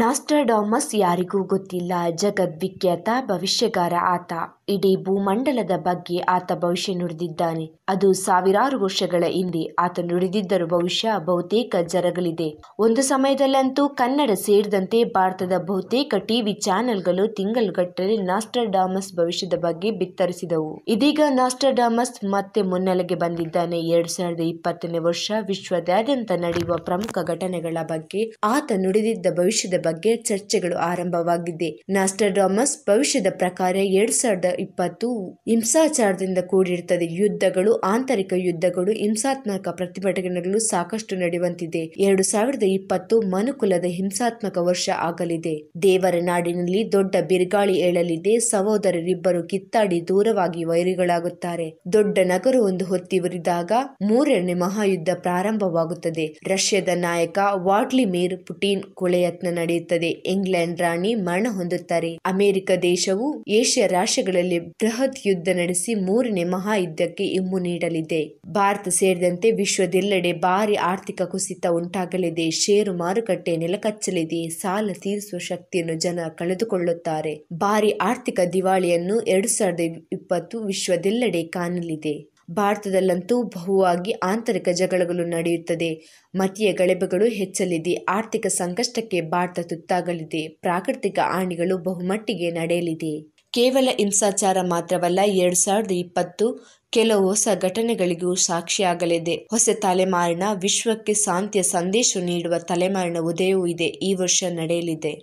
ನಾಸ್ಟರ್ಡಾಮಸ್ ಯಾರಿಗೂ ಗೊತ್ತಿಲ್ಲ ಜಗದ್ವಿಖ್ಯಾತ ಭವಿಷ್ಯಗಾರ ಆತ ಇಡೀ ಭೂಮಂಡಲದ ಬಗ್ಗೆ ಆತ ಭವಿಷ್ಯ ನುಡಿದಿದ್ದಾನೆ ಅದು ಸಾವಿರಾರು ವರ್ಷಗಳ ಹಿಂದೆ ಆತ ನುಡಿದಿದ್ದರೂ ಭವಿಷ್ಯ ಬಹುತೇಕ ಜರಗಲಿದೆ ಒಂದು ಸಮಯದಲ್ಲಂತೂ ಕನ್ನಡ ಸೇರಿದಂತೆ ಭಾರತದ ಬಹುತೇಕ ಟಿವಿ ಚಾನೆಲ್ಗಳು ತಿಂಗಳುಗಟ್ಟಲೆ ನಾಸ್ಟರ್ಡಾಮಸ್ ಭವಿಷ್ಯದ ಬಗ್ಗೆ ಬಿತ್ತರಿಸಿದವು ಇದೀಗ ನಾಸ್ಟರ್ಡಾಮಸ್ ಮತ್ತೆ ಮುನ್ನೆಲೆಗೆ ಬಂದಿದ್ದಾನೆ ಎರಡ್ ಸಾವಿರದ ಇಪ್ಪತ್ತನೇ ವರ್ಷ ವಿಶ್ವದಾದ್ಯಂತ ನಡೆಯುವ ಪ್ರಮುಖ ಘಟನೆಗಳ ಬಗ್ಗೆ ಆತ ನುಡಿದಿದ್ದ ಭವಿಷ್ಯದ ಬಗ್ಗೆ ಚರ್ಚೆಗಳು ಆರಂಭವಾಗಿದೆ ನಾಸ್ಟರ್ಡಾಮಸ್ ಭವಿಷ್ಯದ ಪ್ರಕಾರ ಎರಡ್ ಸಾವಿರದ ಇಪ್ಪತ್ತು ಹಿಂಸಾಚಾರದಿಂದ ಕೂಡಿರುತ್ತದೆ ಯುದ್ಧಗಳು ಆಂತರಿಕ ಯುದ್ಧಗಳು ಹಿಂಸಾತ್ಮಕ ಪ್ರತಿಭಟನೆಗಳು ಸಾಕಷ್ಟು ನಡೆಯುವಂತಿದೆ ಎರಡು ಸಾವಿರದ ಇಪ್ಪತ್ತು ಮನುಕುಲದ ಹಿಂಸಾತ್ಮಕ ವರ್ಷ ಆಗಲಿದೆ ದೇವರ ನಾಡಿನಲ್ಲಿ ದೊಡ್ಡ ಬಿರುಗಾಳಿ ಏಳಲಿದೆ ಸಹೋದರರಿಬ್ಬರು ಕಿತ್ತಾಡಿ ದೂರವಾಗಿ ವೈರಿಗಳಾಗುತ್ತಾರೆ ದೊಡ್ಡ ನಗರವೊಂದು ಹೊತ್ತಿವರಿದಾಗ ಮೂರನೇ ಮಹಾಯುದ್ಧ ಪ್ರಾರಂಭವಾಗುತ್ತದೆ ರಷ್ಯಾದ ನಾಯಕ ಮೇರ್ ಪುಟಿನ್ ಕೊಲೆಯತ್ನ ನಡೆಯುತ್ತದೆ ಇಂಗ್ಲೆಂಡ್ ರಾಣಿ ಮರಣ ಹೊಂದುತ್ತಾರೆ ಅಮೆರಿಕ ದೇಶವು ಏಷ್ಯಾ ರಾಷ್ಟ್ರಗಳಲ್ಲಿ ಬೃಹತ್ ಯುದ್ಧ ನಡೆಸಿ ಮೂರನೇ ಮಹಾ ಯುದ್ಧಕ್ಕೆ ಇಮ್ಮು ನೀಡಲಿದೆ ಭಾರತ ಸೇರಿದಂತೆ ವಿಶ್ವದೆಲ್ಲೆಡೆ ಭಾರಿ ಆರ್ಥಿಕ ಕುಸಿತ ಉಂಟಾಗಲಿದೆ ಷೇರು ಮಾರುಕಟ್ಟೆ ನೆಲಕಚ್ಚಲಿದೆ ಸಾಲ ತೀರಿಸುವ ಶಕ್ತಿಯನ್ನು ಜನ ಕಳೆದುಕೊಳ್ಳುತ್ತಾರೆ ಭಾರಿ ಆರ್ಥಿಕ ದಿವಾಳಿಯನ್ನು ಎರಡು ಸಾವಿರದ ಇಪ್ಪತ್ತು ವಿಶ್ವದೆಲ್ಲೆಡೆ ಕಾಣಲಿದೆ ಭಾರತದಲ್ಲಂತೂ ಬಹುವಾಗಿ ಆಂತರಿಕ ಜಗಳಗಳು ನಡೆಯುತ್ತದೆ ಮತೀಯ ಗಳೆಬೆಗಳು ಹೆಚ್ಚಲಿದೆ ಆರ್ಥಿಕ ಸಂಕಷ್ಟಕ್ಕೆ ಭಾರತ ತುತ್ತಾಗಲಿದೆ ಪ್ರಾಕೃತಿಕ ಆಣಿಗಳು ಬಹುಮಟ್ಟಿಗೆ ನಡೆಯಲಿದೆ ಕೇವಲ ಹಿಂಸಾಚಾರ ಮಾತ್ರವಲ್ಲ ಎರಡು ಸಾವಿರದ ಇಪ್ಪತ್ತು ಕೆಲವು ಹೊಸ ಘಟನೆಗಳಿಗೂ ಸಾಕ್ಷಿಯಾಗಲಿದೆ ಹೊಸ ತಲೆಮಾರಿನ ವಿಶ್ವಕ್ಕೆ ಶಾಂತಿಯ ಸಂದೇಶ ನೀಡುವ ತಲೆಮಾರಿನ ಉದಯವೂ ಇದೆ ಈ ವರ್ಷ ನಡೆಯಲಿದೆ